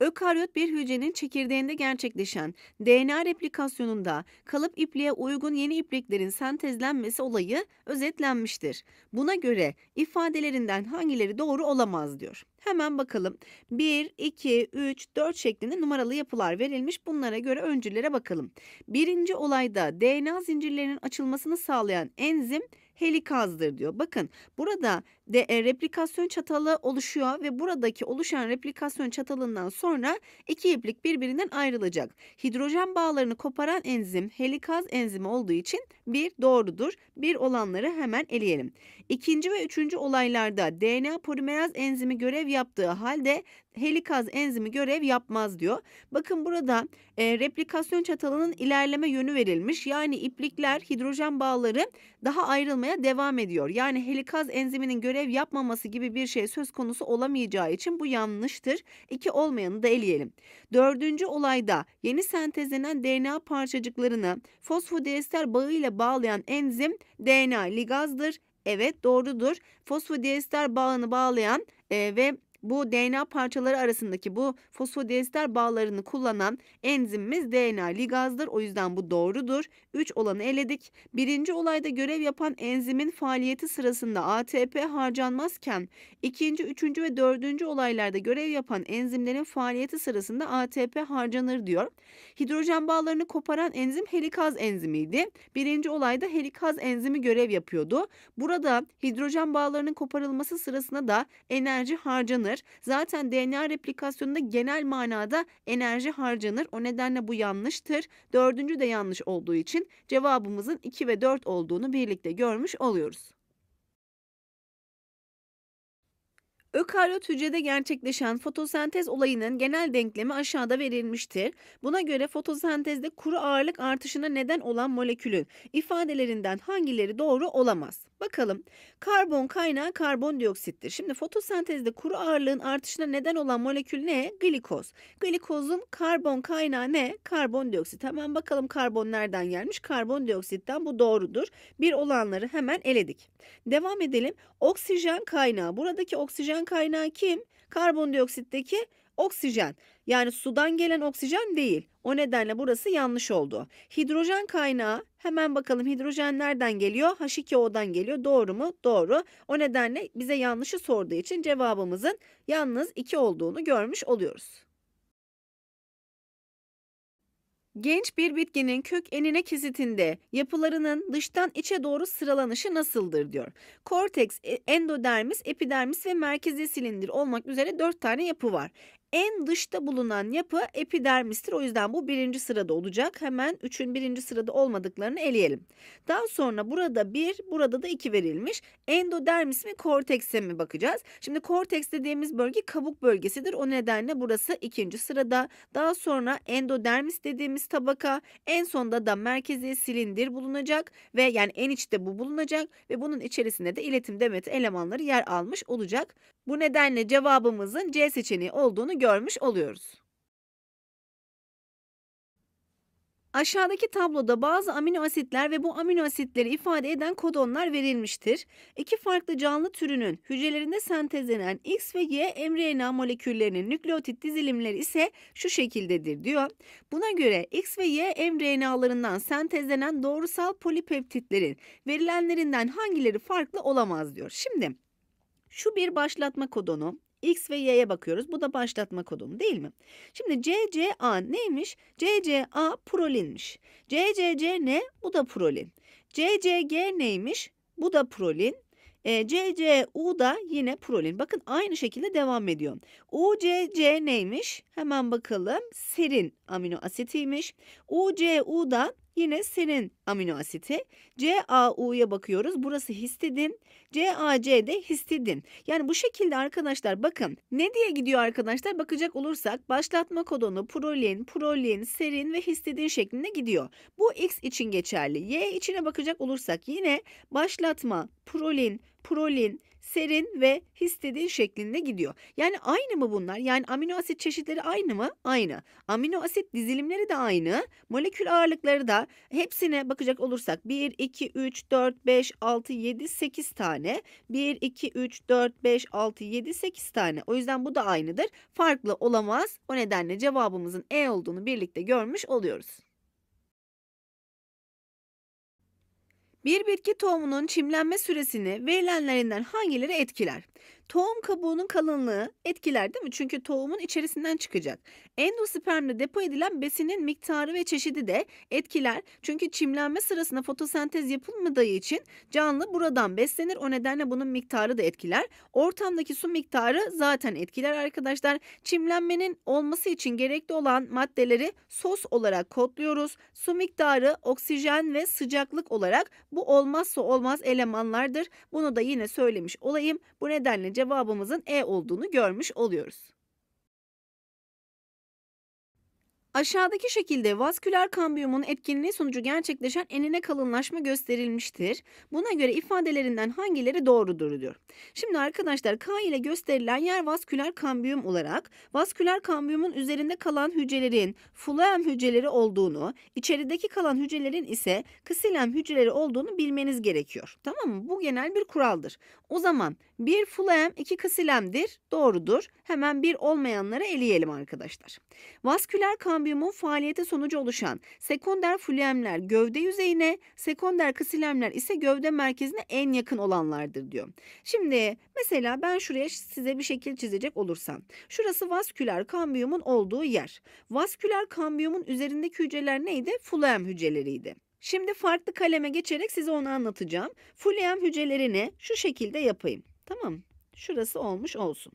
Ökaryot bir hücrenin çekirdeğinde gerçekleşen DNA replikasyonunda kalıp ipliğe uygun yeni ipliklerin sentezlenmesi olayı özetlenmiştir. Buna göre ifadelerinden hangileri doğru olamaz diyor. Hemen bakalım. 1, 2, 3, 4 şeklinde numaralı yapılar verilmiş. Bunlara göre öncülere bakalım. Birinci olayda DNA zincirlerinin açılmasını sağlayan enzim helikazdır diyor. Bakın burada de e, replikasyon çatalı oluşuyor ve buradaki oluşan replikasyon çatalından sonra iki iplik birbirinden ayrılacak. Hidrojen bağlarını koparan enzim helikaz enzimi olduğu için bir doğrudur. Bir olanları hemen eleyelim. İkinci ve üçüncü olaylarda DNA polimeraz enzimi görev yaptığı halde helikaz enzimi görev yapmaz diyor. Bakın burada e, replikasyon çatalının ilerleme yönü verilmiş. Yani iplikler, hidrojen bağları daha ayrılmaya devam ediyor. Yani helikaz enziminin görev yapmaması gibi bir şey söz konusu olamayacağı için bu yanlıştır. İki olmayanı da eleyelim. Dördüncü olayda yeni sentezlenen DNA parçacıklarını fosfodiester bağıyla bağlayan enzim DNA ligazdır Evet doğrudur. Fosfodiester bağını bağlayan e, ve bu DNA parçaları arasındaki bu fosfodiester bağlarını kullanan enzimimiz DNA ligazdır. O yüzden bu doğrudur. 3 olanı eledik. Birinci olayda görev yapan enzimin faaliyeti sırasında ATP harcanmazken ikinci, üçüncü ve dördüncü olaylarda görev yapan enzimlerin faaliyeti sırasında ATP harcanır diyor. Hidrojen bağlarını koparan enzim helikaz enzimiydi. Birinci olayda helikaz enzimi görev yapıyordu. Burada hidrojen bağlarının koparılması sırasında da enerji harcanır harcanır. Zaten DNA replikasyonunda genel manada enerji harcanır. O nedenle bu yanlıştır. Dördüncü de yanlış olduğu için cevabımızın 2 ve 4 olduğunu birlikte görmüş oluyoruz. Ökaryot hücrede gerçekleşen fotosentez olayının genel denklemi aşağıda verilmiştir. Buna göre fotosentezde kuru ağırlık artışına neden olan molekülün ifadelerinden hangileri doğru olamaz? Bakalım. Karbon kaynağı karbondioksittir. Şimdi fotosentezde kuru ağırlığın artışına neden olan molekül ne? Glikoz. Glikozun karbon kaynağı ne? Karbondioksit. Hemen bakalım karbon nereden gelmiş? Karbondioksitten bu doğrudur. Bir olanları hemen eledik. Devam edelim. Oksijen kaynağı. Buradaki oksijen Oksijen kaynağı kim? Karbondioksitteki oksijen. Yani sudan gelen oksijen değil. O nedenle burası yanlış oldu. Hidrojen kaynağı hemen bakalım hidrojen nereden geliyor? H2O'dan geliyor. Doğru mu? Doğru. O nedenle bize yanlışı sorduğu için cevabımızın yalnız 2 olduğunu görmüş oluyoruz. Genç bir bitkinin kök enine kesitinde yapılarının dıştan içe doğru sıralanışı nasıldır diyor. Korteks, e, endodermis, epidermis ve merkezi silindir olmak üzere dört tane yapı var. En dışta bulunan yapı epidermistir. O yüzden bu birinci sırada olacak. Hemen üçün birinci sırada olmadıklarını eleyelim. Daha sonra burada bir, burada da iki verilmiş. Endodermis mi kortekse mi bakacağız. Şimdi korteks dediğimiz bölge kabuk bölgesidir. O nedenle burası ikinci sırada. Daha sonra endodermis dediğimiz tabaka. En sonda da merkezi silindir bulunacak. Ve yani en içte bu bulunacak. Ve bunun içerisinde de iletim demeti elemanları yer almış olacak. Bu nedenle cevabımızın C seçeneği olduğunu görüyoruz görmüş oluyoruz. Aşağıdaki tabloda bazı amino asitler ve bu amino asitleri ifade eden kodonlar verilmiştir. İki farklı canlı türünün hücrelerinde sentezlenen X ve Y mRNA moleküllerinin nükleotit dizilimleri ise şu şekildedir diyor. Buna göre X ve Y mRNA'larından sentezlenen doğrusal polipeptitlerin verilenlerinden hangileri farklı olamaz diyor. Şimdi şu bir başlatma kodonu, X ve Y'ye bakıyoruz. Bu da başlatma kodonu değil mi? Şimdi CCA neymiş? CCA prolinmiş. CCC ne? Bu da prolin. CCG neymiş? Bu da prolin. E, CCU da yine prolin. Bakın aynı şekilde devam ediyor. UCC neymiş? Hemen bakalım. Serin amino asitiymiş. UCU da Yine serin amino asiti. CAU'ya bakıyoruz. Burası histidin. CAC de histidin. Yani bu şekilde arkadaşlar bakın ne diye gidiyor arkadaşlar bakacak olursak başlatma kodonu prolin, prolin, serin ve histidin şeklinde gidiyor. Bu X için geçerli. Y içine bakacak olursak yine başlatma, prolin, prolin, serin ve istediğin şeklinde gidiyor. Yani aynı mı bunlar? Yani amino asit çeşitleri aynı mı? Aynı. Amino asit dizilimleri de aynı. Molekül ağırlıkları da hepsine bakacak olursak 1, 2, 3, 4, 5, 6, 7, 8 tane. 1, 2, 3, 4, 5, 6, 7, 8 tane. O yüzden bu da aynıdır. Farklı olamaz. O nedenle cevabımızın E olduğunu birlikte görmüş oluyoruz. Bir bitki tohumunun çimlenme süresini verilenlerinden hangileri etkiler? Tohum kabuğunun kalınlığı etkiler değil mi? Çünkü tohumun içerisinden çıkacak. Endospermde depo edilen besinin miktarı ve çeşidi de etkiler. Çünkü çimlenme sırasında fotosentez yapılmadığı için canlı buradan beslenir. O nedenle bunun miktarı da etkiler. Ortamdaki su miktarı zaten etkiler arkadaşlar. Çimlenmenin olması için gerekli olan maddeleri sos olarak kodluyoruz. Su miktarı, oksijen ve sıcaklık olarak bu olmazsa olmaz elemanlardır. Bunu da yine söylemiş olayım. Bu nedenle cevabımızın E olduğunu görmüş oluyoruz. Aşağıdaki şekilde vasküler kambiyumun etkinliği sonucu gerçekleşen enine kalınlaşma gösterilmiştir. Buna göre ifadelerinden hangileri doğrudur diyor. Şimdi arkadaşlar K ile gösterilen yer vasküler kambiyum olarak vasküler kambiyumun üzerinde kalan hücrelerin phloem hücreleri olduğunu, içerideki kalan hücrelerin ise ksilem hücreleri olduğunu bilmeniz gerekiyor. Tamam mı? Bu genel bir kuraldır. O zaman bir phloem iki kasilemdir. Doğrudur. Hemen bir olmayanları eleyelim arkadaşlar. Vasküler kambiyum kambiyomun faaliyeti sonucu oluşan sekonder fluemler gövde yüzeyine, sekonder kasilemler ise gövde merkezine en yakın olanlardır diyor. Şimdi mesela ben şuraya size bir şekil çizecek olursam. Şurası vasküler kambiyumun olduğu yer. Vasküler kambiyumun üzerindeki hücreler neydi? Fluem hücreleriydi. Şimdi farklı kaleme geçerek size onu anlatacağım. Fluem hücrelerini şu şekilde yapayım. Tamam. Şurası olmuş olsun.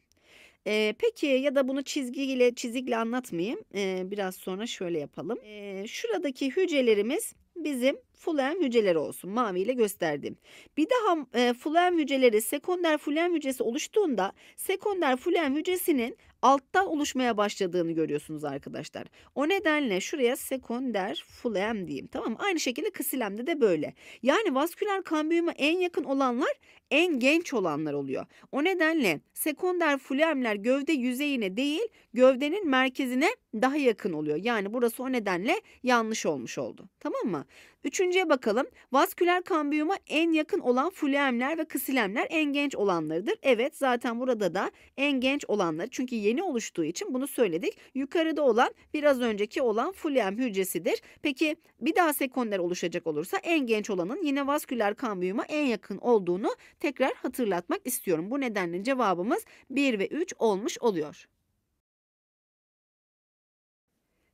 E, peki ya da bunu çizgiyle çizikle anlatmayayım. E, biraz sonra şöyle yapalım. E, şuradaki hücrelerimiz bizim Fulem hücreleri olsun maviyle gösterdim. Bir daha e, Fulem hücreleri sekonder Fulem hücresi oluştuğunda sekonder Fulem hücresinin alttan oluşmaya başladığını görüyorsunuz arkadaşlar. O nedenle şuraya sekonder Fulem diyeyim tamam mı? Aynı şekilde kasilemde de böyle. Yani vasküler kambiyoma en yakın olanlar en genç olanlar oluyor. O nedenle sekonder Fulemler gövde yüzeyine değil gövdenin merkezine daha yakın oluyor. Yani burası o nedenle yanlış olmuş oldu. Tamam mı? Üçüncüye bakalım. Vasküler kambiyuma en yakın olan fluemler ve kasilemler en genç olanlarıdır. Evet zaten burada da en genç olanlar, çünkü yeni oluştuğu için bunu söyledik. Yukarıda olan biraz önceki olan fluem hücresidir. Peki bir daha sekonder oluşacak olursa en genç olanın yine vasküler kambiyuma en yakın olduğunu tekrar hatırlatmak istiyorum. Bu nedenle cevabımız 1 ve 3 olmuş oluyor.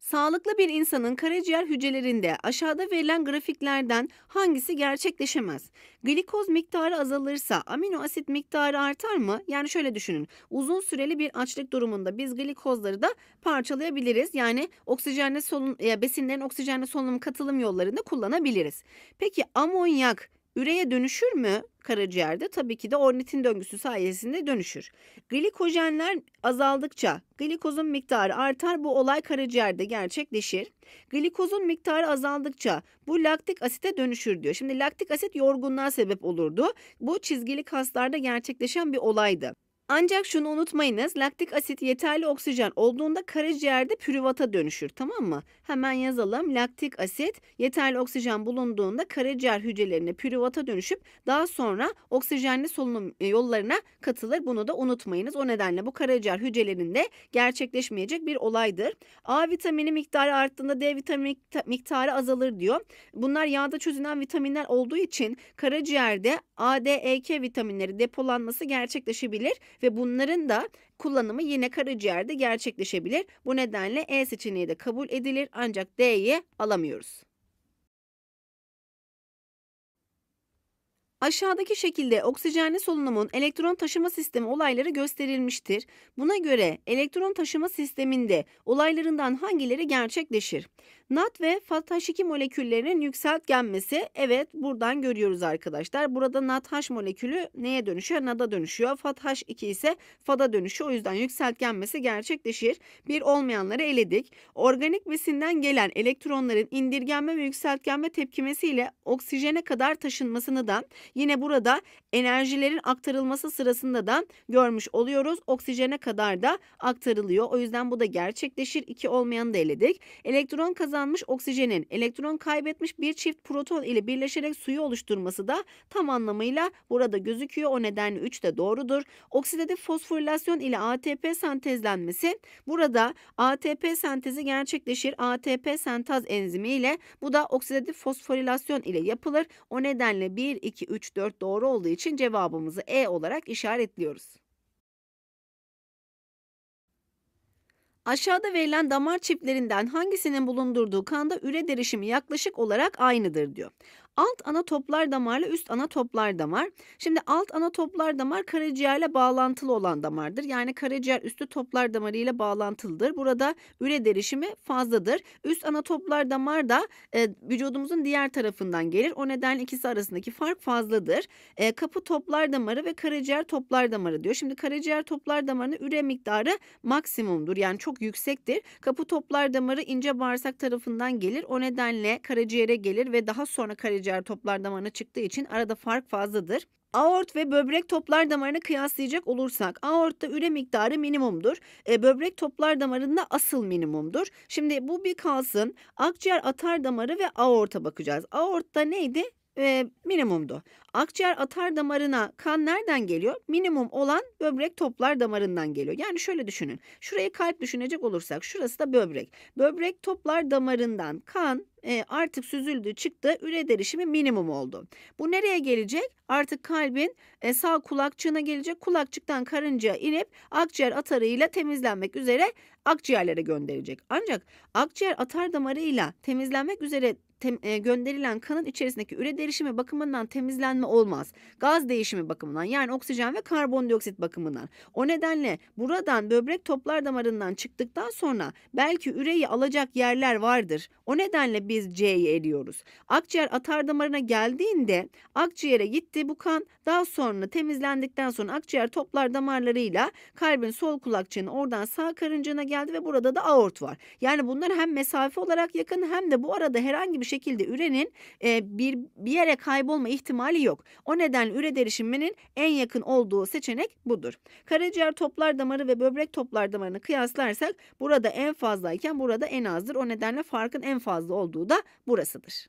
Sağlıklı bir insanın karaciğer hücrelerinde aşağıda verilen grafiklerden hangisi gerçekleşemez? Glikoz miktarı azalırsa amino asit miktarı artar mı? Yani şöyle düşünün. Uzun süreli bir açlık durumunda biz glikozları da parçalayabiliriz. Yani oksijenle solun, besinlerin oksijenle solunum katılım yollarında kullanabiliriz. Peki amonyak Üreye dönüşür mü karaciğerde? Tabii ki de ornitin döngüsü sayesinde dönüşür. Glikojenler azaldıkça glikozun miktarı artar. Bu olay karaciğerde gerçekleşir. Glikozun miktarı azaldıkça bu laktik asite dönüşür diyor. Şimdi laktik asit yorgunluğa sebep olurdu. Bu çizgili kaslarda gerçekleşen bir olaydı. Ancak şunu unutmayınız. Laktik asit yeterli oksijen olduğunda karaciğerde pürüvata dönüşür tamam mı? Hemen yazalım. Laktik asit yeterli oksijen bulunduğunda karaciğer hücrelerine pürüvata dönüşüp daha sonra oksijenli solunum e, yollarına katılır. Bunu da unutmayınız. O nedenle bu karaciğer hücrelerinde gerçekleşmeyecek bir olaydır. A vitamini miktarı arttığında D vitamini miktarı azalır diyor. Bunlar yağda çözünen vitaminler olduğu için karaciğerde A, D, E, K vitaminleri depolanması gerçekleşebilir ve bunların da kullanımı yine karaciğerde gerçekleşebilir. Bu nedenle E seçeneği de kabul edilir ancak D'yi alamıyoruz. Aşağıdaki şekilde oksijenli solunumun elektron taşıma sistemi olayları gösterilmiştir. Buna göre elektron taşıma sisteminde olaylarından hangileri gerçekleşir? Nat ve FATH2 moleküllerinin yükseltgenmesi evet buradan görüyoruz arkadaşlar. Burada NADH molekülü neye dönüşüyor? NAD'a dönüşüyor. FATH2 ise FAD'a dönüşüyor. O yüzden yükseltgenmesi gerçekleşir. Bir olmayanları eledik. Organik besinden gelen elektronların indirgenme ve yükseltgenme tepkimesiyle oksijene kadar taşınmasını da yine burada enerjilerin aktarılması sırasında da görmüş oluyoruz. Oksijene kadar da aktarılıyor. O yüzden bu da gerçekleşir. İki olmayanı da eledik. Elektron kazanması kazanmış oksijenin elektron kaybetmiş bir çift proton ile birleşerek suyu oluşturması da tam anlamıyla burada gözüküyor. O nedenle 3 de doğrudur. Oksidatif fosforilasyon ile ATP sentezlenmesi burada ATP sentezi gerçekleşir. ATP sentaz enzimi ile bu da oksidatif fosforilasyon ile yapılır. O nedenle 1, 2, 3, 4 doğru olduğu için cevabımızı E olarak işaretliyoruz. Aşağıda verilen damar çiftlerinden hangisinin bulundurduğu kanda üre derişimi yaklaşık olarak aynıdır diyor. Alt ana toplar damarla üst ana toplar damar. Şimdi alt ana toplar damar karaciğerle bağlantılı olan damardır. Yani karaciğer üstü toplar damarı ile bağlantılıdır. Burada üre derişimi fazladır. Üst ana toplar damar da e, vücudumuzun diğer tarafından gelir. O nedenle ikisi arasındaki fark fazladır. E, kapı toplar damarı ve karaciğer toplar damarı diyor. Şimdi karaciğer toplar damarının üre miktarı maksimumdur. Yani çok yüksektir. Kapı toplar damarı ince bağırsak tarafından gelir. O nedenle karaciğere gelir ve daha sonra karaciğer karaciğer toplar damarına çıktığı için arada fark fazladır. Aort ve böbrek toplar damarını kıyaslayacak olursak aortta üre miktarı minimumdur. E, böbrek toplar damarında asıl minimumdur. Şimdi bu bir kalsın. Akciğer atar damarı ve aorta bakacağız. Aortta neydi? e, minimumdu. Akciğer atar damarına kan nereden geliyor? Minimum olan böbrek toplar damarından geliyor. Yani şöyle düşünün. Şurayı kalp düşünecek olursak şurası da böbrek. Böbrek toplar damarından kan e, artık süzüldü çıktı. Üre derişimi minimum oldu. Bu nereye gelecek? Artık kalbin e, sağ kulakçığına gelecek. Kulakçıktan karıncaya inip akciğer atarıyla temizlenmek üzere akciğerlere gönderecek. Ancak akciğer atar damarıyla temizlenmek üzere tem, e, gönderilen kanın içerisindeki üre derişimi bakımından temizlenme olmaz. Gaz değişimi bakımından yani oksijen ve karbondioksit bakımından. O nedenle buradan böbrek toplar damarından çıktıktan sonra belki üreyi alacak yerler vardır. O nedenle biz C'yi eliyoruz. Akciğer atar damarına geldiğinde akciğere gitti bu kan daha sonra temizlendikten sonra akciğer toplar damarlarıyla kalbin sol kulakçığının oradan sağ karıncığına geldi ve burada da aort var. Yani bunlar hem mesafe olarak yakın hem de bu arada herhangi bir bir şekilde ürenin e, bir, bir yere kaybolma ihtimali yok. O nedenle üre derişiminin en yakın olduğu seçenek budur. Karaciğer toplar damarı ve böbrek toplar damarını kıyaslarsak burada en fazlayken burada en azdır. O nedenle farkın en fazla olduğu da burasıdır.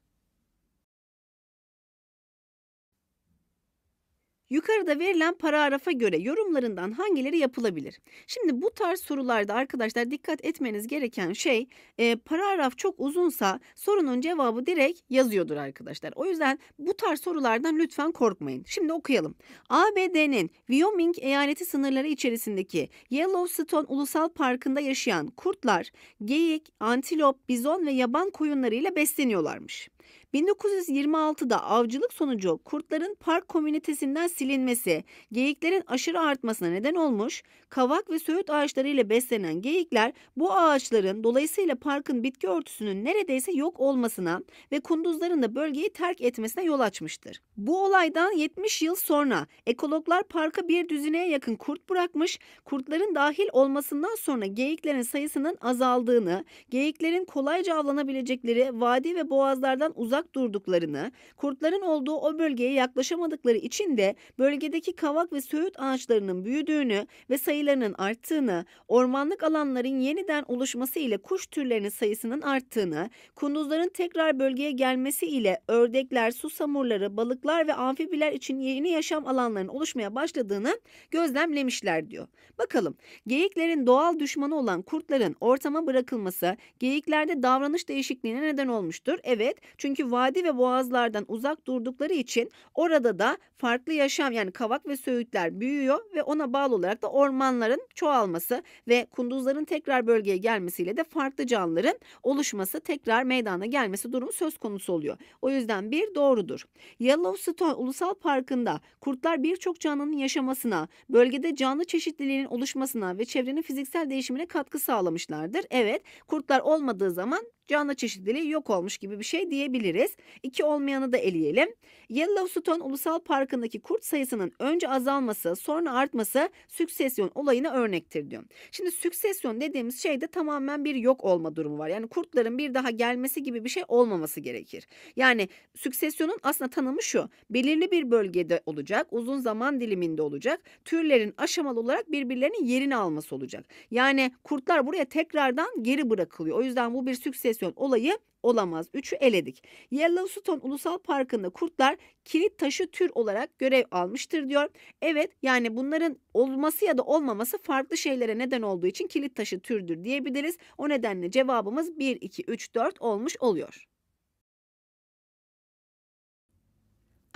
Yukarıda verilen paragrafa göre yorumlarından hangileri yapılabilir? Şimdi bu tarz sorularda arkadaşlar dikkat etmeniz gereken şey e, paragraf çok uzunsa sorunun cevabı direkt yazıyordur arkadaşlar. O yüzden bu tarz sorulardan lütfen korkmayın. Şimdi okuyalım. ABD'nin Wyoming eyaleti sınırları içerisindeki Yellowstone Ulusal Parkı'nda yaşayan kurtlar geyik, antilop, bizon ve yaban koyunlarıyla besleniyorlarmış. 1926'da avcılık sonucu kurtların park komünitesinden silinmesi, geyiklerin aşırı artmasına neden olmuş, kavak ve söğüt ağaçlarıyla beslenen geyikler bu ağaçların dolayısıyla parkın bitki örtüsünün neredeyse yok olmasına ve kunduzların da bölgeyi terk etmesine yol açmıştır. Bu olaydan 70 yıl sonra ekologlar parka bir düzineye yakın kurt bırakmış, kurtların dahil olmasından sonra geyiklerin sayısının azaldığını, geyiklerin kolayca avlanabilecekleri vadi ve boğazlardan uzak uzak durduklarını, kurtların olduğu o bölgeye yaklaşamadıkları için de bölgedeki kavak ve söğüt ağaçlarının büyüdüğünü ve sayılarının arttığını, ormanlık alanların yeniden oluşması ile kuş türlerinin sayısının arttığını, kunduzların tekrar bölgeye gelmesi ile ördekler, susamurları, balıklar ve amfibiler için yeni yaşam alanlarının oluşmaya başladığını gözlemlemişler diyor. Bakalım geyiklerin doğal düşmanı olan kurtların ortama bırakılması geyiklerde davranış değişikliğine neden olmuştur. Evet çünkü vadi ve boğazlardan uzak durdukları için orada da farklı yaşam yani kavak ve söğütler büyüyor ve ona bağlı olarak da ormanların çoğalması ve kunduzların tekrar bölgeye gelmesiyle de farklı canlıların oluşması tekrar meydana gelmesi durumu söz konusu oluyor. O yüzden bir doğrudur. Yellowstone Ulusal Parkı'nda kurtlar birçok canlının yaşamasına, bölgede canlı çeşitliliğinin oluşmasına ve çevrenin fiziksel değişimine katkı sağlamışlardır. Evet kurtlar olmadığı zaman canlı çeşitliliği yok olmuş gibi bir şey diyebiliriz. İki olmayanı da eleyelim. Yellowstone Ulusal Parkı'ndaki kurt sayısının önce azalması sonra artması süksesyon olayına örnektir diyor. Şimdi süksesyon dediğimiz şeyde tamamen bir yok olma durumu var. Yani kurtların bir daha gelmesi gibi bir şey olmaması gerekir. Yani süksesyonun aslında tanımı şu. Belirli bir bölgede olacak, uzun zaman diliminde olacak. Türlerin aşamalı olarak birbirlerinin yerini alması olacak. Yani kurtlar buraya tekrardan geri bırakılıyor. O yüzden bu bir süksesyon enflasyon olayı olamaz. Üçü eledik. Yellowstone Ulusal Parkı'nda kurtlar kilit taşı tür olarak görev almıştır diyor. Evet yani bunların olması ya da olmaması farklı şeylere neden olduğu için kilit taşı türdür diyebiliriz. O nedenle cevabımız 1, 2, 3, 4 olmuş oluyor.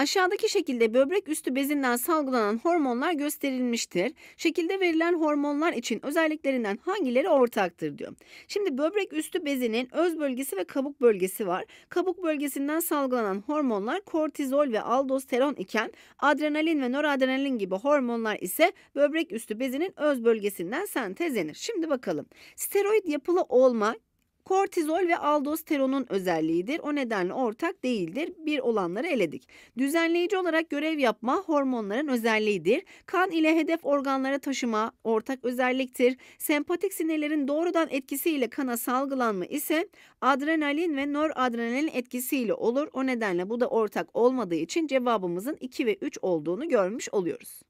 Aşağıdaki şekilde böbrek üstü bezinden salgılanan hormonlar gösterilmiştir. Şekilde verilen hormonlar için özelliklerinden hangileri ortaktır diyor. Şimdi böbrek üstü bezinin öz bölgesi ve kabuk bölgesi var. Kabuk bölgesinden salgılanan hormonlar kortizol ve aldosteron iken adrenalin ve noradrenalin gibi hormonlar ise böbrek üstü bezinin öz bölgesinden sentezlenir. Şimdi bakalım. Steroid yapılı olma Kortizol ve aldosteronun özelliğidir. O nedenle ortak değildir. Bir olanları eledik. Düzenleyici olarak görev yapma hormonların özelliğidir. Kan ile hedef organlara taşıma ortak özelliktir. Sempatik sinirlerin doğrudan etkisiyle kana salgılanma ise adrenalin ve noradrenalin etkisiyle olur. O nedenle bu da ortak olmadığı için cevabımızın 2 ve 3 olduğunu görmüş oluyoruz.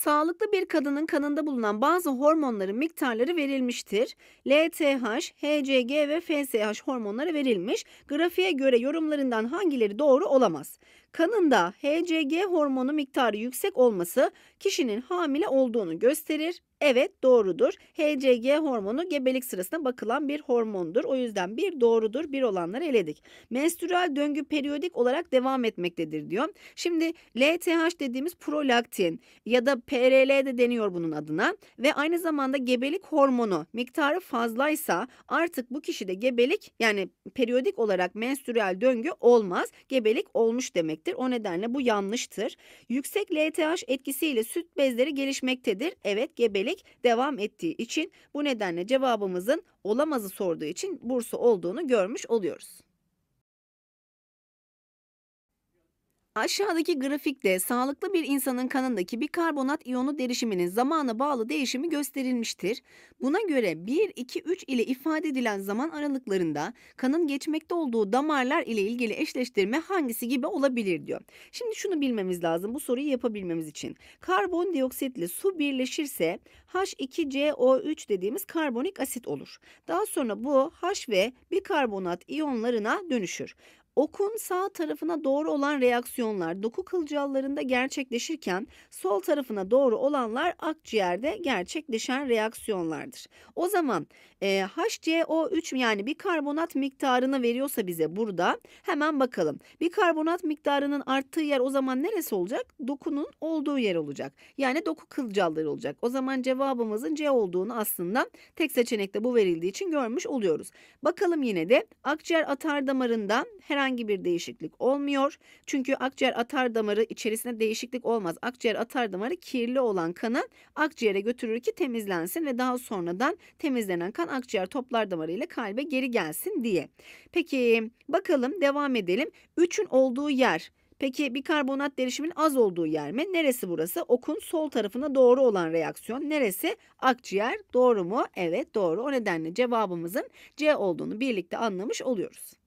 Sağlıklı bir kadının kanında bulunan bazı hormonların miktarları verilmiştir. LTH, HCG ve FSH hormonları verilmiş. Grafiğe göre yorumlarından hangileri doğru olamaz? Kanında HCG hormonu miktarı yüksek olması kişinin hamile olduğunu gösterir. Evet doğrudur. HCG hormonu gebelik sırasında bakılan bir hormondur. O yüzden bir doğrudur bir olanları eledik. Menstrual döngü periyodik olarak devam etmektedir diyor. Şimdi LTH dediğimiz prolaktin ya da PRL de deniyor bunun adına ve aynı zamanda gebelik hormonu miktarı fazlaysa artık bu kişide gebelik yani periyodik olarak menstrual döngü olmaz. Gebelik olmuş demektir. O nedenle bu yanlıştır. Yüksek LTH etkisiyle süt bezleri gelişmektedir. Evet gebelik yönelik devam ettiği için bu nedenle cevabımızın olamazı sorduğu için Bursa olduğunu görmüş oluyoruz. Aşağıdaki grafikte sağlıklı bir insanın kanındaki bir karbonat iyonu derişiminin zamana bağlı değişimi gösterilmiştir. Buna göre 1, 2, 3 ile ifade edilen zaman aralıklarında kanın geçmekte olduğu damarlar ile ilgili eşleştirme hangisi gibi olabilir diyor. Şimdi şunu bilmemiz lazım bu soruyu yapabilmemiz için. Karbondioksit ile su birleşirse H2CO3 dediğimiz karbonik asit olur. Daha sonra bu H ve bikarbonat iyonlarına dönüşür. Okun sağ tarafına doğru olan reaksiyonlar doku kılcallarında gerçekleşirken sol tarafına doğru olanlar akciğerde gerçekleşen reaksiyonlardır. O zaman e, HCO3 yani bir karbonat miktarını veriyorsa bize burada hemen bakalım. Bir karbonat miktarının arttığı yer o zaman neresi olacak? Dokunun olduğu yer olacak. Yani doku kılcalları olacak. O zaman cevabımızın C olduğunu aslında tek seçenekte bu verildiği için görmüş oluyoruz. Bakalım yine de akciğer atar damarından herhangi herhangi bir değişiklik olmuyor. Çünkü akciğer atar damarı içerisinde değişiklik olmaz. Akciğer atar damarı kirli olan kanı akciğere götürür ki temizlensin ve daha sonradan temizlenen kan akciğer toplar damarı ile kalbe geri gelsin diye. Peki bakalım devam edelim. üçün olduğu yer Peki bikarbonat derişimin az olduğu yer mi? Neresi burası? Okun sol tarafına doğru olan reaksiyon. Neresi? Akciğer. Doğru mu? Evet doğru. O nedenle cevabımızın C olduğunu birlikte anlamış oluyoruz.